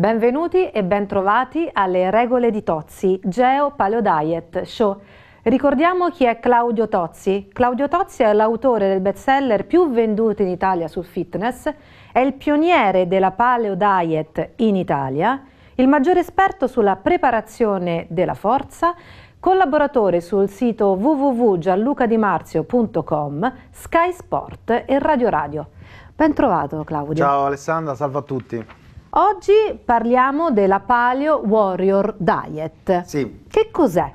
Benvenuti e bentrovati alle regole di Tozzi, Geo Paleo Diet Show. Ricordiamo chi è Claudio Tozzi. Claudio Tozzi è l'autore del bestseller più venduto in Italia sul fitness, è il pioniere della Paleo Diet in Italia, il maggiore esperto sulla preparazione della forza, collaboratore sul sito www.gianlucadimarzio.com, Sky Sport e Radio Radio. Bentrovato Claudio. Ciao Alessandra, salve a tutti. Oggi parliamo della Paleo Warrior Diet. Sì. Che cos'è?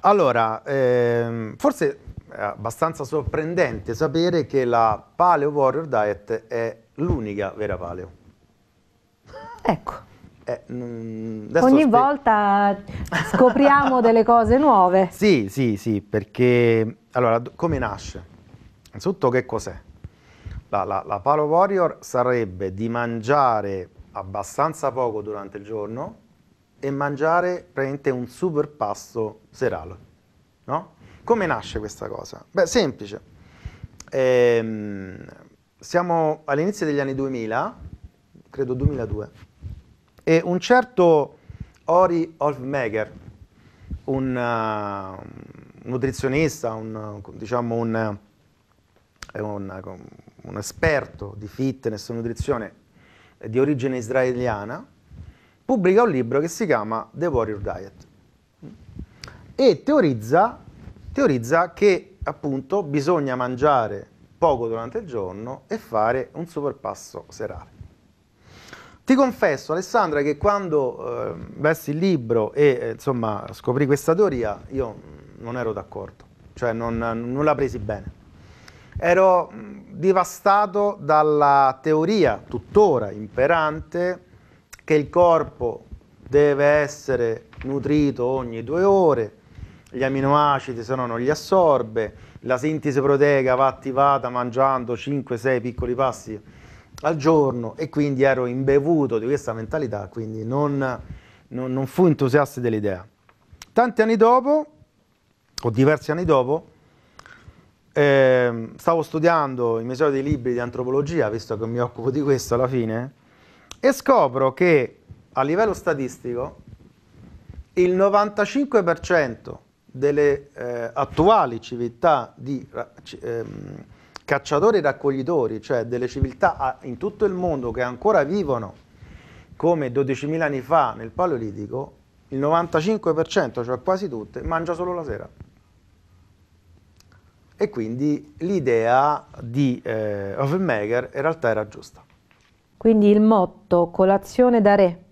Allora, ehm, forse è abbastanza sorprendente sapere che la Paleo Warrior Diet è l'unica vera paleo. Ecco. Eh, mm, Ogni volta scopriamo delle cose nuove. Sì, sì, sì, perché allora come nasce? Innanzitutto che cos'è? la, la, la Palo Warrior sarebbe di mangiare abbastanza poco durante il giorno e mangiare praticamente un super pasto serale. No? Come nasce questa cosa? Beh, semplice. Ehm, siamo all'inizio degli anni 2000, credo 2002, e un certo Ori Olfmeger, un uh, nutrizionista, un, diciamo un, eh, un, un eh, un esperto di fitness e nutrizione di origine israeliana, pubblica un libro che si chiama The Warrior Diet e teorizza, teorizza che appunto bisogna mangiare poco durante il giorno e fare un superpasso serale. Ti confesso Alessandra che quando eh, lessi il libro e eh, insomma scoprì questa teoria io non ero d'accordo, cioè non, non la presi bene ero mm, devastato dalla teoria tuttora imperante che il corpo deve essere nutrito ogni due ore, gli aminoacidi se no non li assorbe, la sintesi proteica va attivata mangiando 5-6 piccoli passi al giorno e quindi ero imbevuto di questa mentalità, quindi non, non, non fu entusiasta dell'idea. Tanti anni dopo, o diversi anni dopo, eh, stavo studiando i miei soliti libri di antropologia, visto che mi occupo di questo alla fine, e scopro che a livello statistico il 95% delle eh, attuali civiltà di eh, cacciatori e raccoglitori, cioè delle civiltà in tutto il mondo che ancora vivono come 12.000 anni fa nel Paleolitico, il 95%, cioè quasi tutte, mangia solo la sera e quindi l'idea di eh, Offenmaker in realtà era giusta. Quindi il motto colazione da re,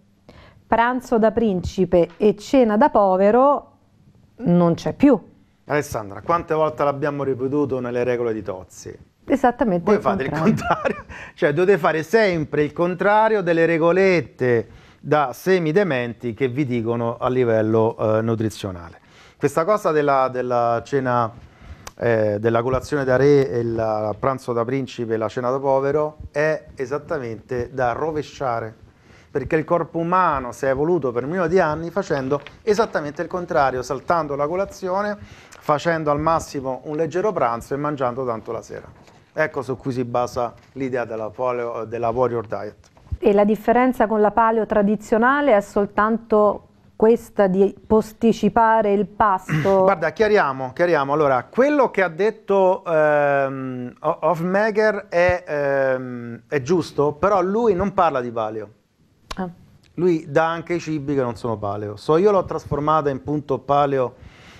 pranzo da principe e cena da povero non c'è più. Alessandra, quante volte l'abbiamo ripetuto nelle regole di Tozzi? Esattamente. Voi il fate contrario. il contrario, cioè dovete fare sempre il contrario delle regolette da semidementi che vi dicono a livello eh, nutrizionale. Questa cosa della, della cena eh, della colazione da re il pranzo da principe e la cena da povero è esattamente da rovesciare, perché il corpo umano si è evoluto per milioni di anni facendo esattamente il contrario, saltando la colazione, facendo al massimo un leggero pranzo e mangiando tanto la sera. Ecco su cui si basa l'idea della, della Warrior Diet. E la differenza con la paleo tradizionale è soltanto questa di posticipare il pasto? Guarda, chiariamo, chiariamo. Allora, quello che ha detto ehm, Hofmeger è, ehm, è, giusto, però lui non parla di paleo. Ah. Lui dà anche i cibi che non sono paleo. So, io l'ho trasformata in punto paleo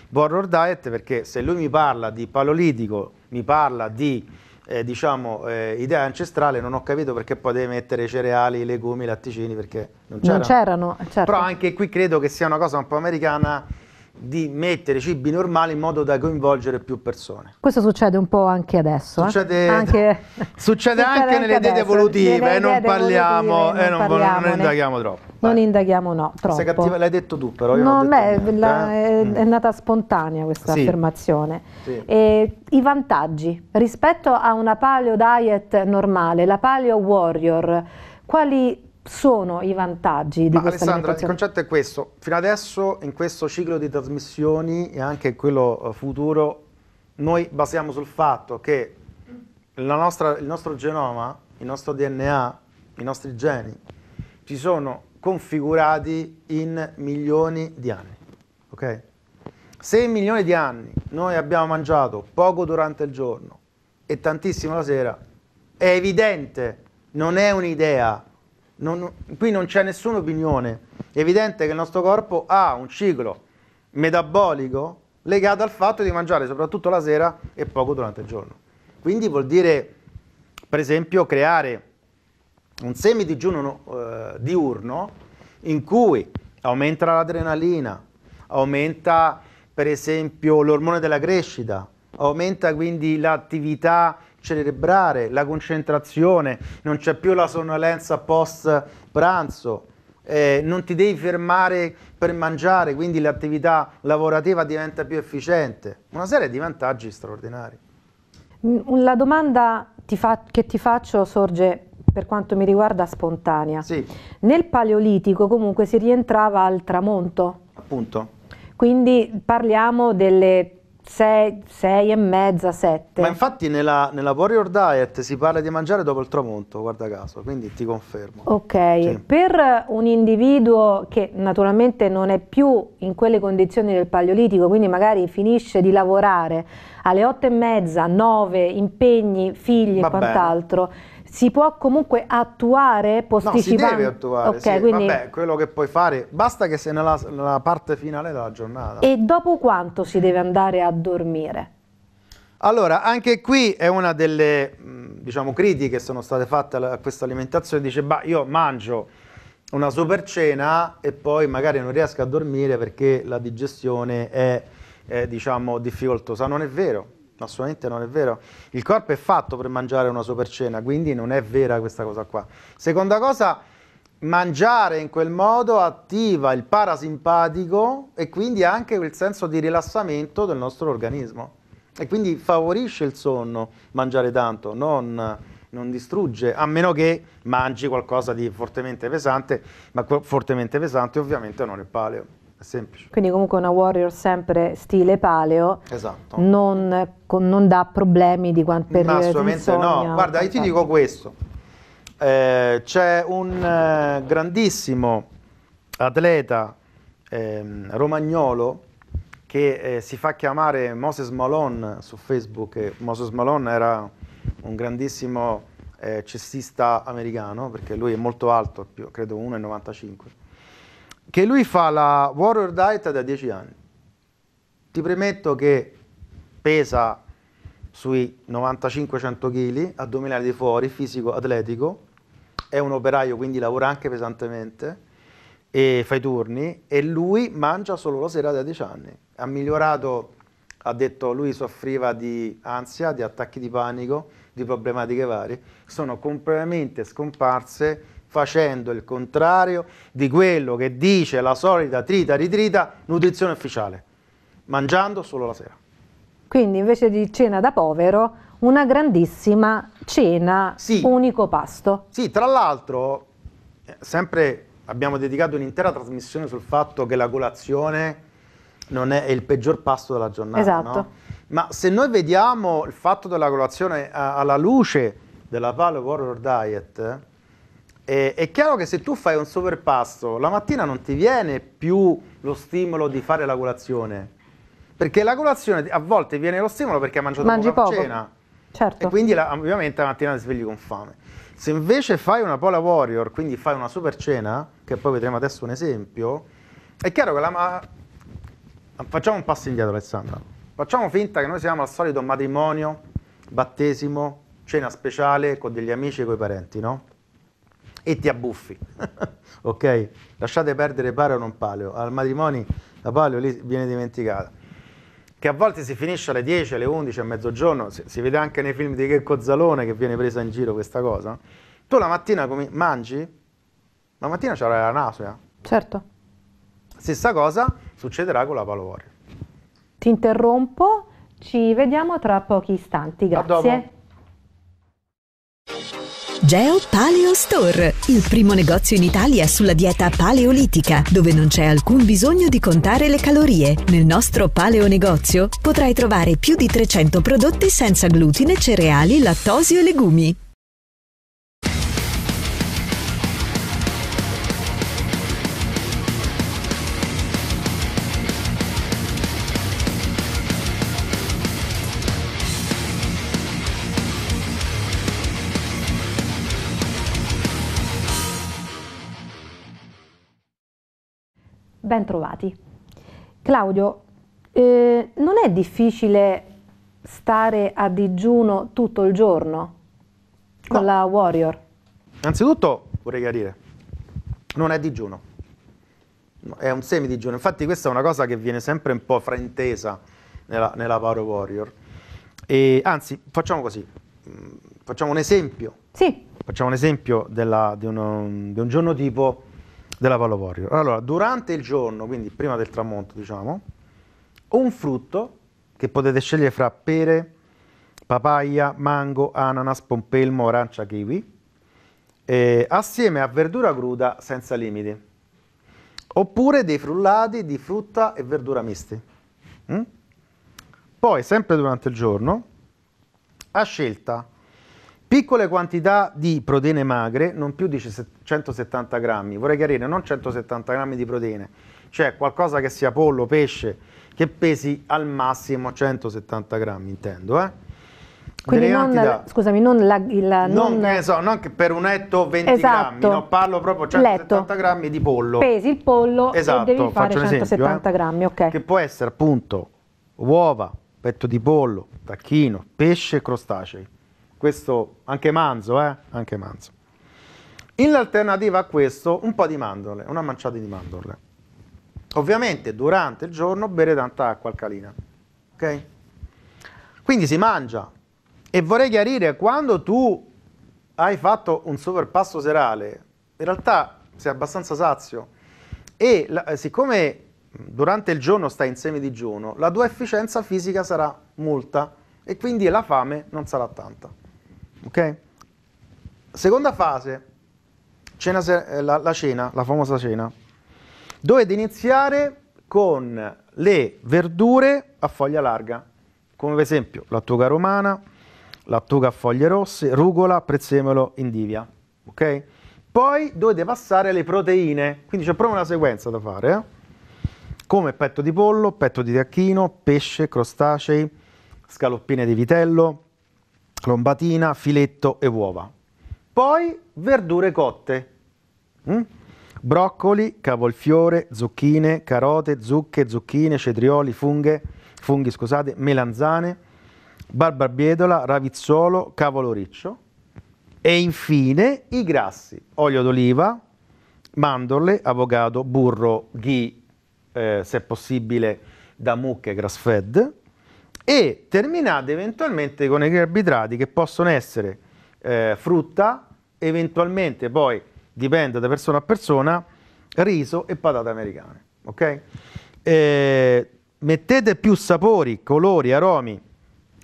borror diet perché se lui mi parla di paleolitico, mi parla di eh, diciamo, eh, idea ancestrale, non ho capito perché poi devi mettere cereali, legumi, latticini, perché non c'erano. Non c'erano eh, certo. Però anche qui credo che sia una cosa un po' americana di mettere cibi normali in modo da coinvolgere più persone. Questo succede un po' anche adesso. Eh? Succede eh? anche, succede succede anche nelle diete evolutive, nelle eh, non, parliamo, evolutive non, parliamo, non, eh, indaghiamo troppo. Non vai. indaghiamo no, troppo. l'hai detto tu però. Io no, beh, la, eh. è, mm. è, nata spontanea questa sì. affermazione. Sì. E, I vantaggi rispetto a una paleo diet normale, la paleo warrior, quali sono i vantaggi di Ma questa Alessandra, il concetto è questo, fino adesso in questo ciclo di trasmissioni e anche quello eh, futuro noi basiamo sul fatto che nostra, il nostro genoma, il nostro DNA, i nostri geni si sono configurati in milioni di anni, ok? Se in milioni di anni noi abbiamo mangiato poco durante il giorno e tantissimo la sera, è evidente, non è un'idea, non, qui non c'è nessuna opinione. È evidente che il nostro corpo ha un ciclo metabolico legato al fatto di mangiare soprattutto la sera e poco durante il giorno. Quindi vuol dire, per esempio, creare un semidigiuno eh, diurno in cui aumenta l'adrenalina, aumenta per esempio l'ormone della crescita, aumenta quindi l'attività cerebrare, la concentrazione, non c'è più la sonnolenza post pranzo, eh, non ti devi fermare per mangiare, quindi l'attività lavorativa diventa più efficiente. Una serie di vantaggi straordinari. Mm, la domanda ti che ti faccio sorge per quanto mi riguarda spontanea. Sì. Nel Paleolitico comunque si rientrava al tramonto. Appunto. Quindi parliamo delle sei, 6 e mezza, sette. Ma infatti nella, nella, Warrior Diet si parla di mangiare dopo il tramonto, guarda caso, quindi ti confermo. Ok, sì. per un individuo che naturalmente non è più in quelle condizioni del paleolitico, quindi magari finisce di lavorare alle otto e mezza, nove, impegni, figli e quant'altro si può comunque attuare posticipando? No, si deve attuare, okay, sì. quindi... Vabbè, quello che puoi fare, basta che sei nella, nella parte finale della giornata. E dopo quanto si deve andare a dormire? Allora, anche qui è una delle mm, diciamo, critiche che sono state fatte a questa alimentazione, dice, bah, io mangio una super cena e poi magari non riesco a dormire perché la digestione è, è diciamo, difficoltosa. Non è vero, assolutamente non è vero. Il corpo è fatto per mangiare una supercena, quindi non è vera questa cosa qua. Seconda cosa, mangiare in quel modo attiva il parasimpatico e quindi anche quel senso di rilassamento del nostro organismo. E quindi favorisce il sonno mangiare tanto, non, non distrugge, a meno che mangi qualcosa di fortemente pesante, ma fortemente pesante ovviamente non è paleo. Semplice. Quindi comunque una warrior sempre stile paleo. Esatto. Non, con, non dà problemi di quanto per Assolutamente no. Guarda, io ti dico questo. Eh, c'è un eh, grandissimo atleta eh, romagnolo che eh, si fa chiamare Moses Malone su Facebook. Moses Malone era un grandissimo eh, cestista americano perché lui è molto alto, più, credo 1,95 che lui fa la Warrior Diet da 10 anni. Ti premetto che pesa sui 95-100 kg, addominali di fuori, fisico, atletico, è un operaio quindi lavora anche pesantemente e fa i turni e lui mangia solo la sera da 10 anni. Ha migliorato, ha detto lui soffriva di ansia, di attacchi di panico, di problematiche varie, sono completamente scomparse facendo il contrario di quello che dice la solita trita ritrita nutrizione ufficiale, mangiando solo la sera. Quindi invece di cena da povero, una grandissima cena, sì. unico pasto. Sì, tra l'altro, eh, sempre abbiamo dedicato un'intera trasmissione sul fatto che la colazione non è il peggior pasto della giornata. Esatto. No? Ma se noi vediamo il fatto della colazione eh, alla luce della Paleo Warrior Diet, e, è chiaro che se tu fai un superpasto, la mattina non ti viene più lo stimolo di fare la colazione, perché la colazione a volte viene lo stimolo perché hai mangiato Mangi poco. cena. Certo. E quindi la, ovviamente la mattina ti svegli con fame. Se invece fai una Pola Warrior, quindi fai una super cena, che poi vedremo adesso un esempio, è chiaro che la... Ma... Facciamo un passo indietro Alessandra. Facciamo finta che noi siamo al solito matrimonio, battesimo, cena speciale con degli amici e coi parenti, no? e ti abbuffi. ok? Lasciate perdere paleo o non paleo. Al matrimoni la paleo lì viene dimenticata. Che a volte si finisce alle 10, alle 11, a mezzogiorno, si, si vede anche nei film di Checco Zalone che viene presa in giro questa cosa. Tu la mattina come, mangi? La mattina c'era la nausea. Certo. Stessa cosa succederà con la palovoria. Ti interrompo, ci vediamo tra pochi istanti, grazie. Geo Paleo Store, il primo negozio in Italia sulla dieta paleolitica, dove non c'è alcun bisogno di contare le calorie. Nel nostro paleo negozio potrai trovare più di 300 prodotti senza glutine, cereali, lattosio e legumi. ben trovati. Claudio, eh, non è difficile stare a digiuno tutto il giorno con no. la Warrior? Innanzitutto vorrei chiarire, non è digiuno, è un semidigiuno. Infatti questa è una cosa che viene sempre un po' fraintesa nella, nella Power Warrior. E, anzi, facciamo così, mm, facciamo un esempio. Sì. Facciamo un esempio della, di, uno, di un giorno tipo della Palo Warrior. Allora, durante il giorno, quindi prima del tramonto, diciamo, un frutto che potete scegliere fra pere, papaya, mango, ananas, pompelmo, arancia, kiwi, eh, assieme a verdura cruda senza limiti. Oppure dei frullati di frutta e verdura misti. Mm? Poi, sempre durante il giorno, a scelta Piccole quantità di proteine magre, non più di 170 grammi. Vorrei chiarire, non 170 grammi di proteine, cioè qualcosa che sia pollo, pesce, che pesi al massimo 170 grammi, intendo. Eh? Quindi non, scusami, non la... la non, non, eh, so, non che per un etto 20 esatto, grammi, no, parlo proprio 170 letto, grammi di pollo. Pesi il pollo esatto, e devi fare 170 esempio, eh? grammi, ok. Che può essere appunto uova, petto di pollo, tacchino, pesce e crostacei questo anche manzo, eh? Anche manzo. In alternativa a questo, un po' di mandorle, una manciata di mandorle. Ovviamente durante il giorno bere tanta acqua alcalina, ok? Quindi si mangia. E vorrei chiarire, quando tu hai fatto un super pasto serale, in realtà sei abbastanza sazio e la, eh, siccome durante il giorno stai in semidigiuno, la tua efficienza fisica sarà molta e quindi la fame non sarà tanta. Ok? Seconda fase, cena, eh, la, la cena, la famosa cena. Dovete iniziare con le verdure a foglia larga, come per esempio lattuga romana, lattuga a foglie rosse, rugola, prezzemolo, indivia. Ok? Poi dovete passare alle proteine, quindi c'è proprio una sequenza da fare, eh? come petto di pollo, petto di tacchino, pesce, crostacei, scaloppine di vitello, clombatina, filetto e uova. Poi verdure cotte. Mm? Broccoli, cavolfiore, zucchine, carote, zucche, zucchine, cetrioli, funghe, funghi, scusate, melanzane, barbabietola, ravizzolo, cavolo riccio. E infine i grassi, olio d'oliva, mandorle, avocado, burro, ghi, eh, se possibile da mucche grass fed, e terminate eventualmente con i arbitrati che possono essere eh, frutta, eventualmente poi dipende da persona a persona, riso e patate americane. Okay? Eh, mettete più sapori, colori, aromi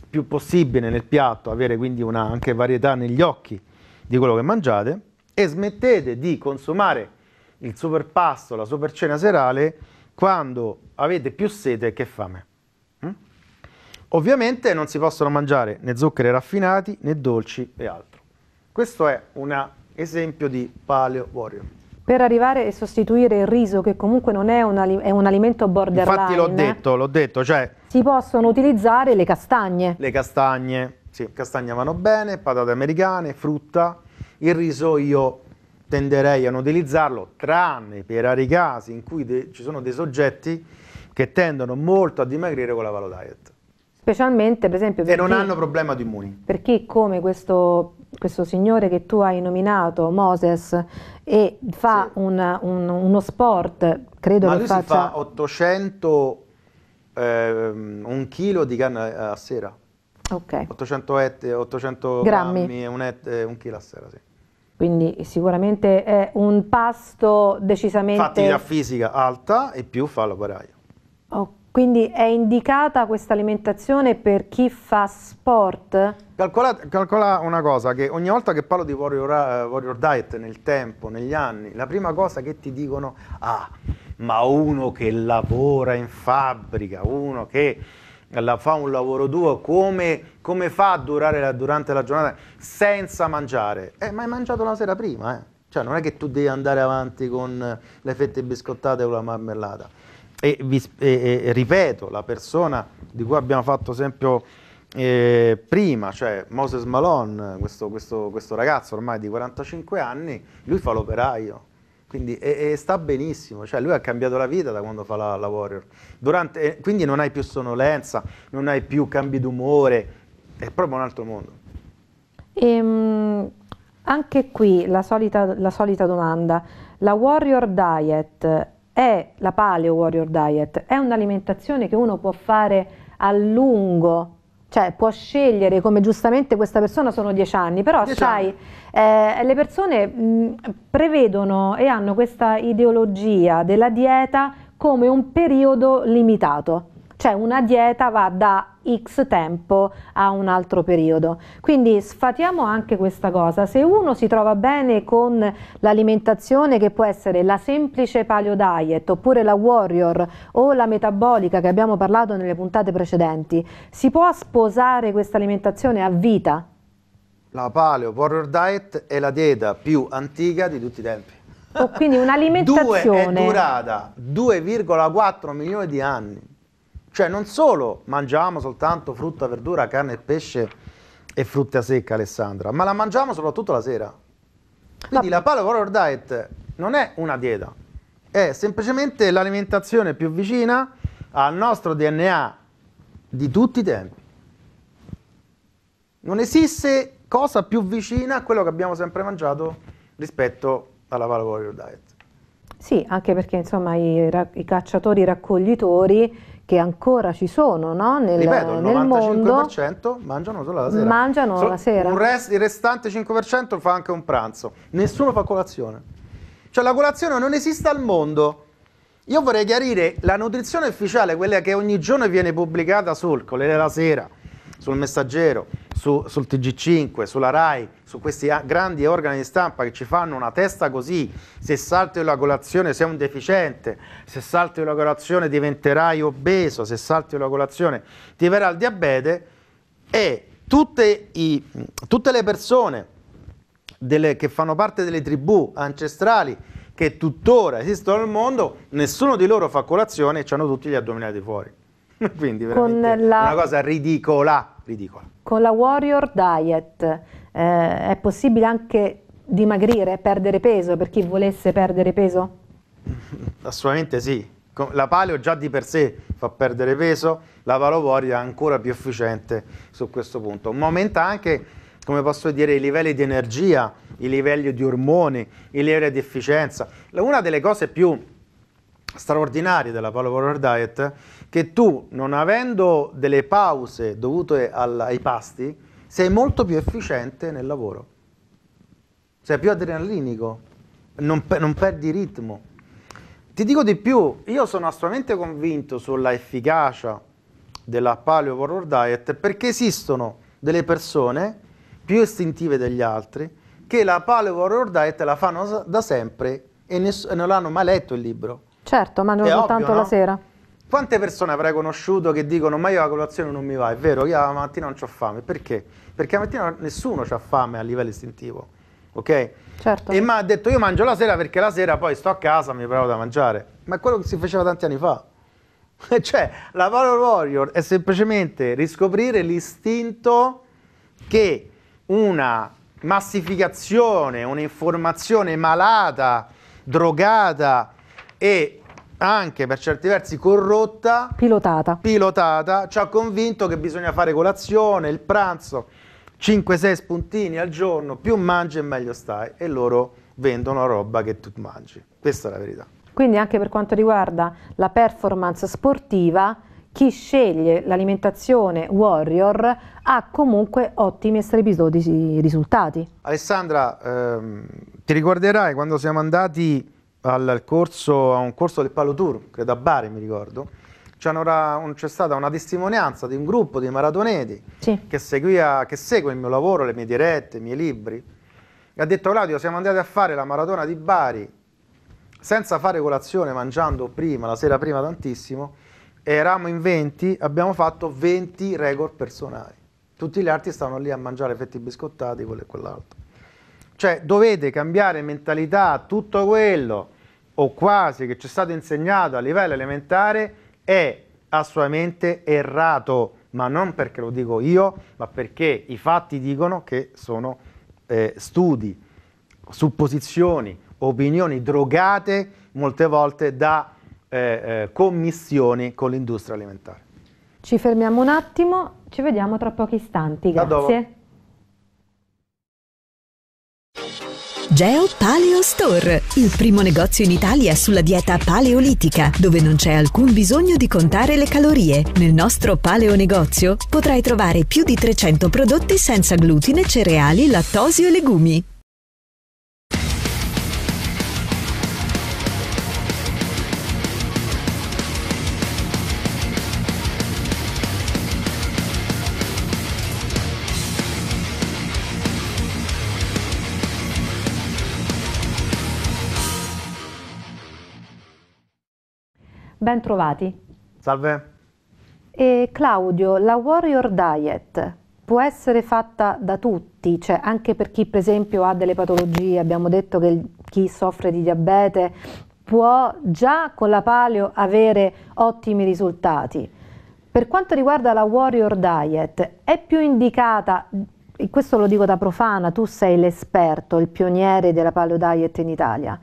più possibile nel piatto, avere quindi una anche varietà negli occhi di quello che mangiate e smettete di consumare il superpasto, la super cena serale quando avete più sete che fame. Ovviamente non si possono mangiare né zuccheri raffinati né dolci e altro. Questo è un esempio di paleo warrior. Per arrivare e sostituire il riso, che comunque non è un, ali- è un alimento borderline. Infatti l'ho detto, l'ho detto, cioè... Si possono utilizzare le castagne. Le castagne, sì, castagne vanno bene, patate americane, frutta. Il riso io tenderei a non utilizzarlo, tranne per rari casi in cui de- ci sono dei soggetti che tendono molto a dimagrire con la Valo Diet. Specialmente, per esempio... Per e non chi, hanno problema di immuni. Per chi come questo, questo, signore che tu hai nominato, Moses, e fa sì. una, un, uno sport, credo Ma che faccia... fa 800... Eh, un chilo di canna eh, a sera. Okay. 800, et, 800 grammi, grammi un, et, eh, un, chilo a sera, sì. Quindi sicuramente è un pasto decisamente... Fattività fisica alta e più fa l'operaio. Ok. Quindi è indicata questa alimentazione per chi fa sport? Calcola, calcola, una cosa, che ogni volta che parlo di warrior, uh, warrior, diet nel tempo, negli anni, la prima cosa che ti dicono, ah, ma uno che lavora in fabbrica, uno che la, fa un lavoro duro, come, come fa a durare la, durante la giornata senza mangiare? Eh, ma hai mangiato la sera prima, eh? Cioè non è che tu devi andare avanti con le fette biscottate o la marmellata e, vi, e, e ripeto, la persona di cui abbiamo fatto esempio eh, prima, cioè Moses Malone, questo, questo, questo, ragazzo ormai di 45 anni, lui fa l'operaio. Quindi e, e sta benissimo, cioè lui ha cambiato la vita da quando fa la, la Warrior. Durante, eh, quindi non hai più sonnolenza, non hai più cambi d'umore, è proprio un altro mondo. Ehm, anche qui la solita, la solita domanda, la Warrior Diet è la Paleo Warrior Diet, è un'alimentazione che uno può fare a lungo, cioè può scegliere come giustamente questa persona sono dieci anni, però dieci sai, anni. Eh, le persone mh, prevedono e hanno questa ideologia della dieta come un periodo limitato cioè una dieta va da X tempo a un altro periodo. Quindi sfatiamo anche questa cosa. Se uno si trova bene con l'alimentazione che può essere la semplice paleo diet oppure la warrior o la metabolica che abbiamo parlato nelle puntate precedenti, si può sposare questa alimentazione a vita? La paleo warrior diet è la dieta più antica di tutti i tempi. Oh, quindi un'alimentazione... Due è durata 2,4 milioni di anni. Cioè non solo mangiamo soltanto frutta, verdura, carne e pesce e frutta secca, Alessandra, ma la mangiamo soprattutto la sera. Quindi la Palo Paleo Diet non è una dieta, è semplicemente l'alimentazione più vicina al nostro DNA di tutti i tempi. Non esiste cosa più vicina a quello che abbiamo sempre mangiato rispetto alla Palo Paleo Diet. Sì, anche perché insomma i, i cacciatori i raccoglitori che ancora ci sono no? nel, Ripeto, il nel mondo. Il 95% mangiano solo la sera. Mangiano solo la sera. Rest, il restante 5% fa anche un pranzo. Nessuno fa colazione. Cioè la colazione non esiste al mondo. Io vorrei chiarire la nutrizione ufficiale, quella che ogni giorno viene pubblicata sul Corriere della Sera, sul Messaggero, su, sul TG5, sulla RAI, su questi grandi organi di stampa che ci fanno una testa così, se salti la colazione sei un deficiente, se salti la colazione diventerai obeso, se salti la colazione ti verrà il diabete e tutte, i, tutte le persone delle, che fanno parte delle tribù ancestrali che tuttora esistono nel mondo, nessuno di loro fa colazione e hanno tutti gli addominali fuori. Quindi veramente la, una cosa ridicola, ridicola. Con la Warrior Diet eh, è possibile anche dimagrire, perdere peso per chi volesse perdere peso? Assolutamente sì. La paleo già di per sé fa perdere peso, la palovoria è ancora più efficiente su questo punto. Ma aumenta anche, come posso dire, i livelli di energia, i livelli di ormoni, i livelli di efficienza. Una delle cose più straordinarie della palovoria diet che tu, non avendo delle pause dovute al, ai pasti, sei molto più efficiente nel lavoro. Sei più adrenalinico, non, non perdi ritmo. Ti dico di più, io sono assolutamente convinto sulla efficacia della Paleo Warrior Diet perché esistono delle persone più istintive degli altri che la Paleo Warrior Diet la fanno da sempre e, e non l'hanno mai letto il libro. Certo, mangiano soltanto ovvio, no? la sera. Quante persone avrai conosciuto che dicono ma io la colazione non mi va? È vero, io la mattina non ho fame. Perché? Perché la mattina nessuno ha fame a livello istintivo, ok? Certo. E mi ha detto io mangio la sera perché la sera poi sto a casa e mi provo da mangiare. Ma è quello che si faceva tanti anni fa. cioè, la Power Warrior è semplicemente riscoprire l'istinto che una massificazione, un'informazione malata, drogata e anche per certi versi corrotta, pilotata. pilotata, ci ha convinto che bisogna fare colazione, il pranzo, 5-6 spuntini al giorno, più mangi e meglio stai, e loro vendono roba che tu mangi. Questa è la verità. Quindi anche per quanto riguarda la performance sportiva, chi sceglie l'alimentazione Warrior ha comunque ottimi e strepitosi risultati. Alessandra, ehm, ti ricorderai quando siamo andati al corso, a un corso del Palo Tour, credo a Bari mi ricordo, c'è stata una testimonianza di un gruppo di maratoneti sì. che, seguia, che, segue il mio lavoro, le mie dirette, i miei libri, e ha detto Claudio siamo andati a fare la maratona di Bari senza fare colazione, mangiando prima, la sera prima tantissimo, eravamo in 20, abbiamo fatto 20 record personali. Tutti gli altri stavano lì a mangiare fetti biscottati, quello e quell'altro. Cioè dovete cambiare mentalità, tutto quello o quasi che ci è stato insegnato a livello elementare è assolutamente errato, ma non perché lo dico io, ma perché i fatti dicono che sono eh, studi, supposizioni, opinioni drogate molte volte da eh, eh, commissioni con l'industria alimentare. Ci fermiamo un attimo, ci vediamo tra pochi istanti, grazie. Geo Paleo Store, il primo negozio in Italia sulla dieta paleolitica, dove non c'è alcun bisogno di contare le calorie. Nel nostro paleo negozio potrai trovare più di 300 prodotti senza glutine, cereali, lattosio e legumi. ben trovati. Salve. E Claudio, la Warrior Diet può essere fatta da tutti, cioè anche per chi per esempio ha delle patologie, abbiamo detto che chi soffre di diabete può già con la paleo avere ottimi risultati. Per quanto riguarda la Warrior Diet, è più indicata e questo lo dico da profana, tu sei l'esperto, il pioniere della paleo diet in Italia.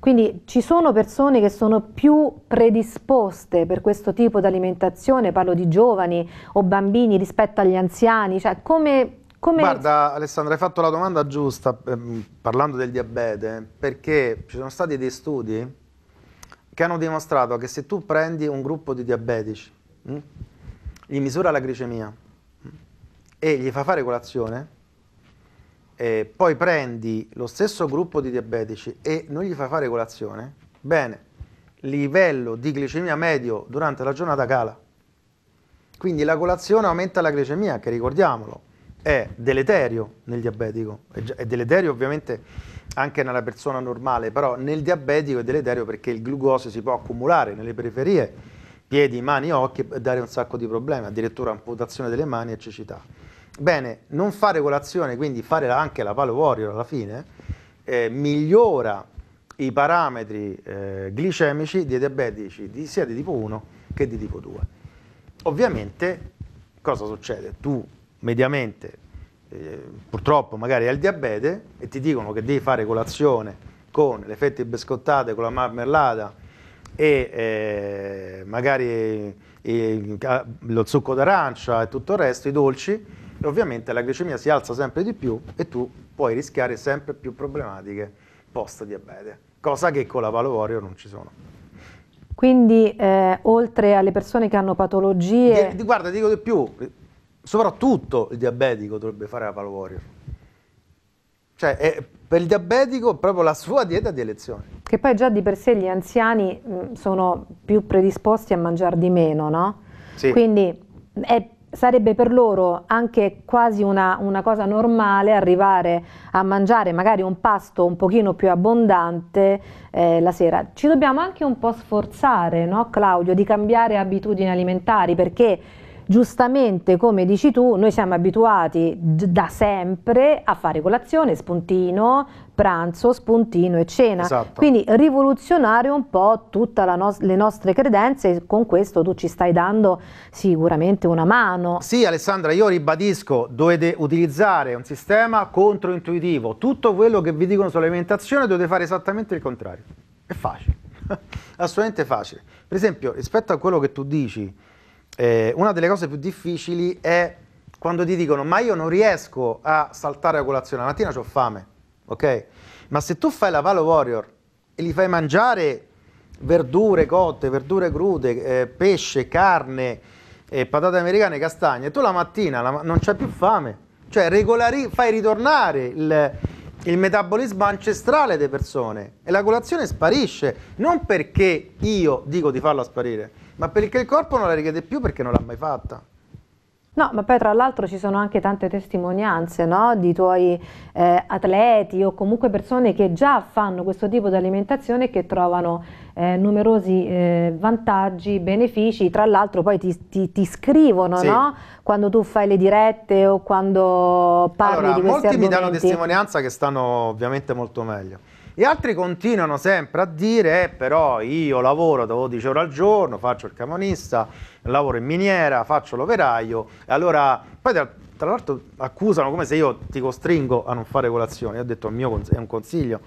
Quindi ci sono persone che sono più predisposte per questo tipo di alimentazione, parlo di giovani o bambini rispetto agli anziani, cioè come, come... Guarda Alessandra, hai fatto la domanda giusta ehm, parlando del diabete, perché ci sono stati dei studi che hanno dimostrato che se tu prendi un gruppo di diabetici, mh, mm, gli misura la glicemia mh, mm, e gli fa fare colazione, eh, poi prendi lo stesso gruppo di diabetici e non gli fai fare colazione, bene, livello di glicemia medio durante la giornata cala. Quindi la colazione aumenta la glicemia, che ricordiamolo, è deleterio nel diabetico, è deleterio ovviamente anche nella persona normale, però nel diabetico è deleterio perché il glucosio si può accumulare nelle periferie, piedi, mani, occhi e dare un sacco di problemi, addirittura amputazione delle mani e cecità. Bene, non fare colazione, quindi fare anche la Palo Warrior alla fine, eh, migliora i parametri eh, glicemici dei diabetici di, sia di tipo 1 che di tipo 2. Ovviamente, cosa succede? Tu mediamente, eh, purtroppo magari hai il diabete e ti dicono che devi fare colazione con le fette biscottate, con la marmellata e eh, magari e, eh, lo zucco d'arancia e tutto il resto, i dolci, e ovviamente la glicemia si alza sempre di più e tu puoi rischiare sempre più problematiche post-diabete, cosa che con la Valovorio non ci sono. Quindi eh, oltre alle persone che hanno patologie... Di, guarda, dico di più, soprattutto il diabetico dovrebbe fare la Valovorio. Cioè, è, per il diabetico proprio la sua dieta di elezione. Che poi già di per sé gli anziani mh, sono più predisposti a mangiare di meno, no? Sì. Quindi è sarebbe per loro anche quasi una, una, cosa normale arrivare a mangiare magari un pasto un pochino più abbondante eh, la sera. Ci dobbiamo anche un po' sforzare, no Claudio, di cambiare abitudini alimentari perché giustamente come dici tu, noi siamo abituati da sempre a fare colazione, spuntino, pranzo, spuntino e cena. Esatto. Quindi rivoluzionare un po' tutte no- le nostre credenze e con questo tu ci stai dando sicuramente una mano. Sì Alessandra, io ribadisco, dovete utilizzare un sistema controintuitivo. Tutto quello che vi dicono sull'alimentazione dovete fare esattamente il contrario. È facile, assolutamente facile. Per esempio, rispetto a quello che tu dici, eh, una delle cose più difficili è quando ti dicono ma io non riesco a saltare a colazione, la mattina ho fame, ok? Ma se tu fai la Palo Warrior e gli fai mangiare verdure cotte, verdure crude, eh, pesce, carne, eh, patate americane, castagne, tu la mattina la, non c'è più fame, cioè regolari, fai ritornare il, il metabolismo ancestrale delle persone e la colazione sparisce, non perché io dico di farla sparire, ma perché il corpo non la richiede più perché non l'ha mai fatta. No, ma poi tra l'altro ci sono anche tante testimonianze no? di tuoi eh, atleti o comunque persone che già fanno questo tipo di alimentazione e che trovano eh, numerosi eh, vantaggi, benefici, tra l'altro poi ti, ti, ti scrivono sì. no? quando tu fai le dirette o quando parli allora, di questi molti argomenti. Molti mi danno testimonianza che stanno ovviamente molto meglio. Gli altri continuano sempre a dire, eh, però io lavoro 12 ore al giorno, faccio il camionista, lavoro in miniera, faccio l'operaio, e allora poi tra, l'altro accusano come se io ti costringo a non fare colazione, io ho detto il mio è un consiglio,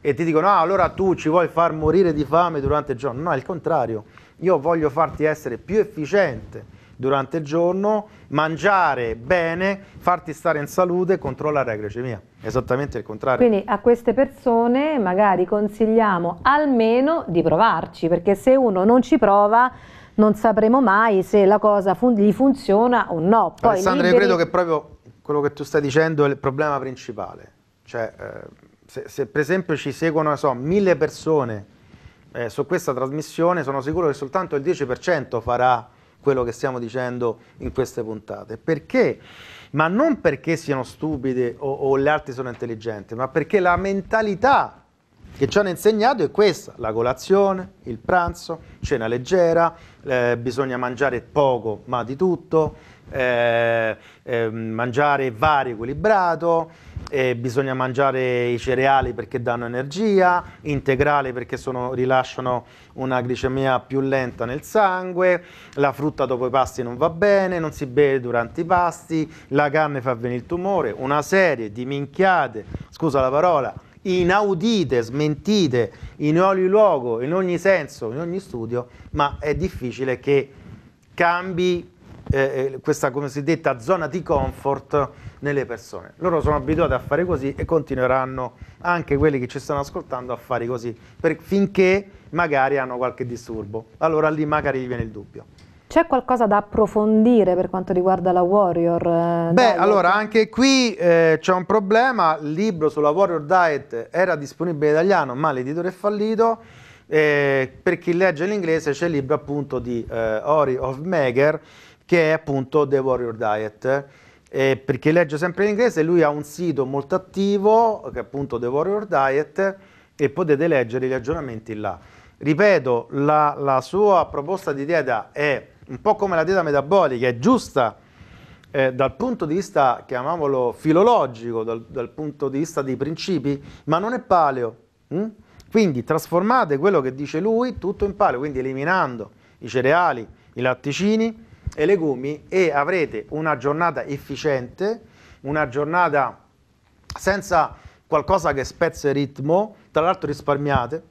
e ti dicono ah, allora tu ci vuoi far morire di fame durante il giorno, no è il contrario, io voglio farti essere più efficiente, durante il giorno, mangiare bene, farti stare in salute e controllare la glicemia. Esattamente il contrario. Quindi a queste persone magari consigliamo almeno di provarci, perché se uno non ci prova non sapremo mai se la cosa fun gli funziona o no. Poi Alessandra, liberi... io credo che proprio quello che tu stai dicendo è il problema principale. Cioè, eh, se, se, per esempio ci seguono, so, mille persone eh, su questa trasmissione, sono sicuro che soltanto il 10% farà quello che stiamo dicendo in queste puntate. Perché? Ma non perché siano stupide o, o le arti sono intelligenti, ma perché la mentalità che ci hanno insegnato è questa, la colazione, il pranzo, cena leggera, eh, bisogna mangiare poco ma di tutto, eh, eh, mangiare vario equilibrato, eh, bisogna mangiare i cereali perché danno energia, integrali perché sono, rilasciano una glicemia più lenta nel sangue, la frutta dopo i pasti non va bene, non si beve durante i pasti, la carne fa venire il tumore, una serie di minchiate, scusa la parola, inaudite, smentite in ogni luogo, in ogni senso, in ogni studio, ma è difficile che cambi eh, eh, questa cosiddetta zona di comfort nelle persone. Loro sono abituati a fare così e continueranno anche quelli che ci stanno ascoltando a fare così per, finché magari hanno qualche disturbo. Allora lì magari gli viene il dubbio. C'è qualcosa da approfondire per quanto riguarda la Warrior? Eh, Beh, Diet? allora anche qui eh, c'è un problema. Il libro sulla Warrior Diet era disponibile in italiano, ma l'editore è fallito. Eh, per chi legge l'inglese c'è il libro appunto di eh, Ori Hofmeger che è appunto The Warrior Diet. Eh, perché legge sempre in inglese, lui ha un sito molto attivo, che è appunto The Warrior Diet, e potete leggere gli aggiornamenti là. Ripeto, la, la sua proposta di dieta è un po' come la dieta metabolica, è giusta eh, dal punto di vista, chiamiamolo, filologico, dal, dal, punto di vista dei principi, ma non è paleo. Hm? Quindi trasformate quello che dice lui tutto in paleo, quindi eliminando i cereali, i latticini, e legumi e avrete una giornata efficiente, una giornata senza qualcosa che spezza il ritmo, tra l'altro risparmiate,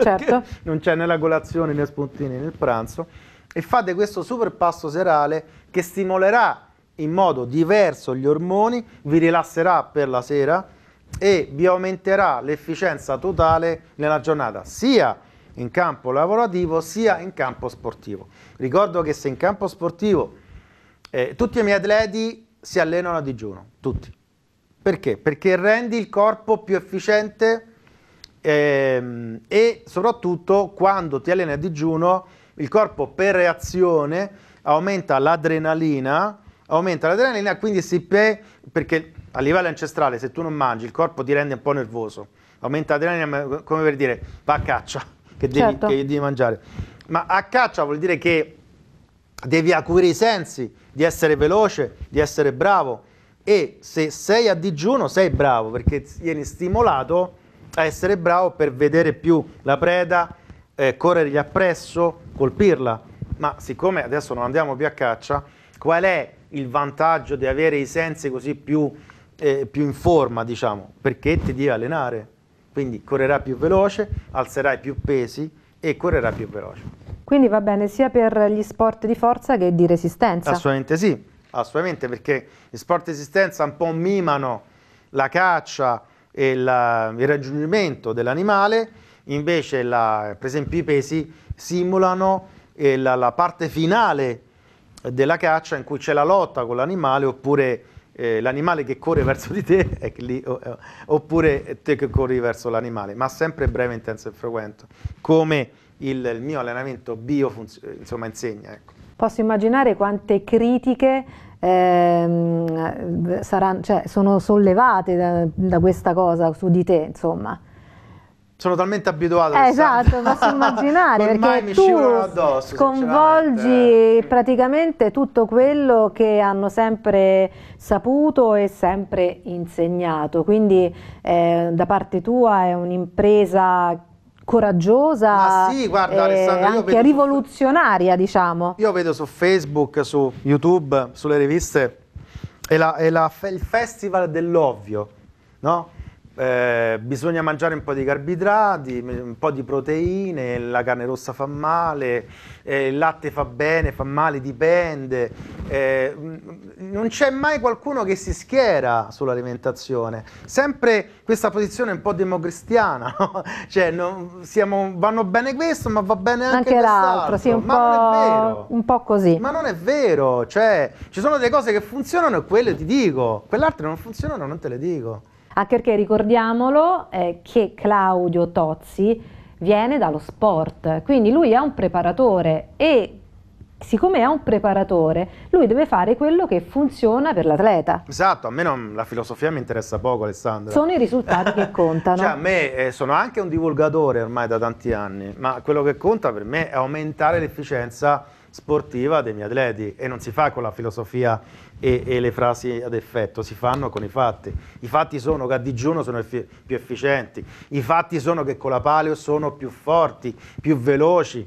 certo. non c'è né la colazione né spuntini né il pranzo, e fate questo super pasto serale che stimolerà in modo diverso gli ormoni, vi rilasserà per la sera e vi aumenterà l'efficienza totale nella giornata, sia in campo lavorativo sia in campo sportivo. Ricordo che se in campo sportivo eh, tutti i miei atleti si allenano a digiuno, tutti. Perché? Perché rendi il corpo più efficiente ehm, e soprattutto quando ti alleni a digiuno il corpo per reazione aumenta l'adrenalina, aumenta l'adrenalina, quindi si pe- perché a livello ancestrale se tu non mangi il corpo ti rende un po' nervoso, aumenta l'adrenalina come per dire va a caccia che devi, certo. che devi mangiare. Ma a caccia vuol dire che devi acuire i sensi, di essere veloce, di essere bravo. E se sei a digiuno sei bravo perché vieni stimolato a essere bravo per vedere più la preda, eh, corrergli appresso, colpirla. Ma siccome adesso non andiamo più a caccia, qual è il vantaggio di avere i sensi così più, eh, più in forma, diciamo? Perché ti devi allenare. Quindi correrà più veloce, alzerai più pesi e correrà più veloce. Quindi va bene sia per gli sport di forza che di resistenza? Assolutamente sì, assolutamente perché gli sport di resistenza un po' mimano la caccia e la, il raggiungimento dell'animale, invece la, per esempio i pesi simulano eh, la, la parte finale della caccia in cui c'è la lotta con l'animale oppure eh, l'animale che corre verso di te è lì, o, eh, oppure te che corri verso l'animale, ma sempre breve, intenso e frequente, come il, il mio allenamento bio insomma, insegna. Ecco. Posso immaginare quante critiche ehm, saranno, cioè, sono sollevate da, da questa cosa su di te, insomma sono talmente abituato eh, esatto, posso immaginare perché tu addosso, sconvolgi praticamente tutto quello che hanno sempre saputo e sempre insegnato quindi eh, da parte tua è un'impresa coraggiosa Ma sì, guarda, eh, anche rivoluzionaria su, diciamo io vedo su Facebook, su YouTube, sulle riviste è, la, è la, il festival dell'ovvio no? Eh, bisogna mangiare un po' di carboidrati, un po' di proteine, la carne rossa fa male, eh, il latte fa bene, fa male, dipende. Eh, non c'è mai qualcuno che si schiera sull'alimentazione, sempre questa posizione un po' democristiana, no? cioè non, siamo, vanno bene questo ma va bene anche, anche l'altro, sì, un, po', un po' così. Ma non è vero, cioè ci sono delle cose che funzionano e quelle ti dico, quelle altre non funzionano non te le dico anche perché ricordiamolo eh, che Claudio Tozzi viene dallo sport, quindi lui è un preparatore e siccome è un preparatore, lui deve fare quello che funziona per l'atleta. Esatto, a me non, la filosofia mi interessa poco, Alessandro. Sono i risultati che contano. Cioè, a me eh, sono anche un divulgatore ormai da tanti anni, ma quello che conta per me è aumentare l'efficienza sportiva dei miei atleti e non si fa con la filosofia e, e, le frasi ad effetto, si fanno con i fatti. I fatti sono che a digiuno sono effi più efficienti, i fatti sono che con la paleo sono più forti, più veloci,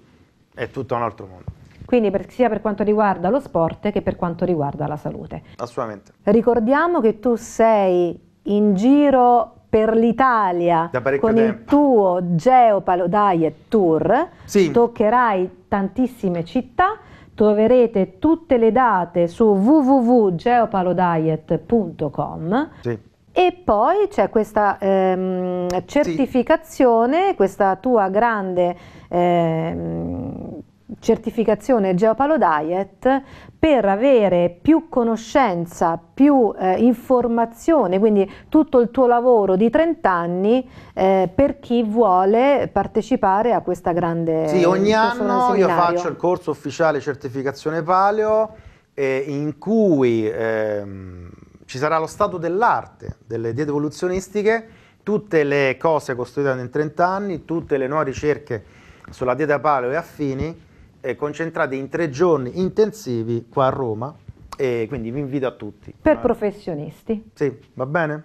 è tutto un altro mondo. Quindi per, sia per quanto riguarda lo sport che per quanto riguarda la salute. Assolutamente. Ricordiamo che tu sei in giro per l'Italia con tempo. il tuo Geopalo Diet Tour, sì. toccherai tantissime città troverete tutte le date su www.geopalodiet.com. Sì. E poi c'è questa ehm, certificazione, sì. questa tua grande ehm, certificazione Geopalo Diet per avere più conoscenza, più eh, informazione, quindi tutto il tuo lavoro di 30 anni eh, per chi vuole partecipare a questa grande Sì, ogni anno io faccio il corso ufficiale certificazione paleo eh, in cui ehm, ci sarà lo stato dell'arte delle diete evoluzionistiche, tutte le cose costruite in 30 anni, tutte le nuove ricerche sulla dieta paleo e affini eh, concentrate in tre giorni intensivi qua a Roma e quindi vi invito a tutti. Per va. professionisti. Sì, va bene?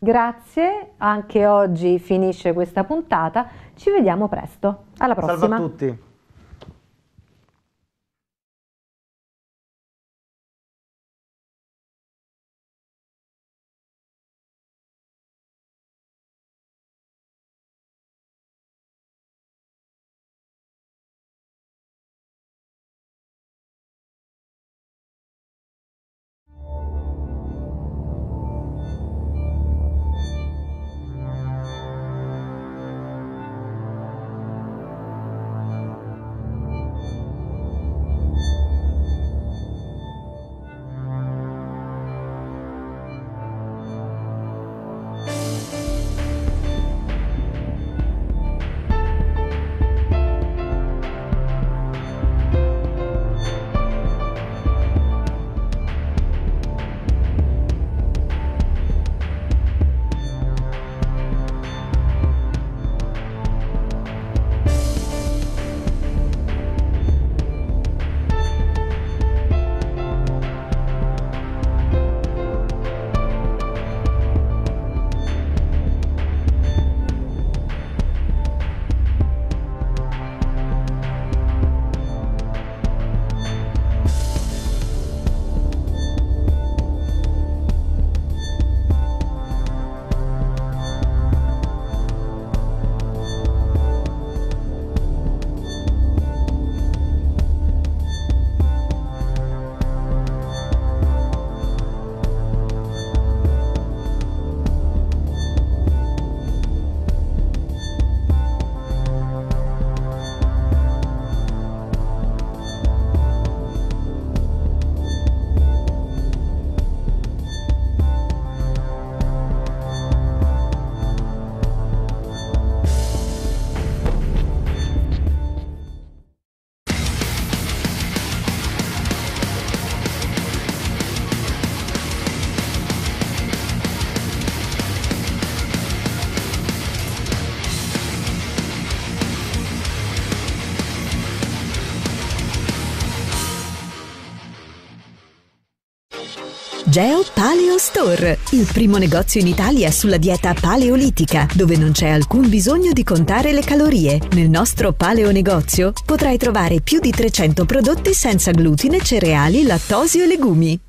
Grazie, anche oggi finisce questa puntata, ci vediamo presto, alla prossima. Salve a tutti. Geo Paleo Store, il primo negozio in Italia sulla dieta paleolitica, dove non c'è alcun bisogno di contare le calorie. Nel nostro paleo negozio potrai trovare più di 300 prodotti senza glutine, cereali, lattosio e legumi.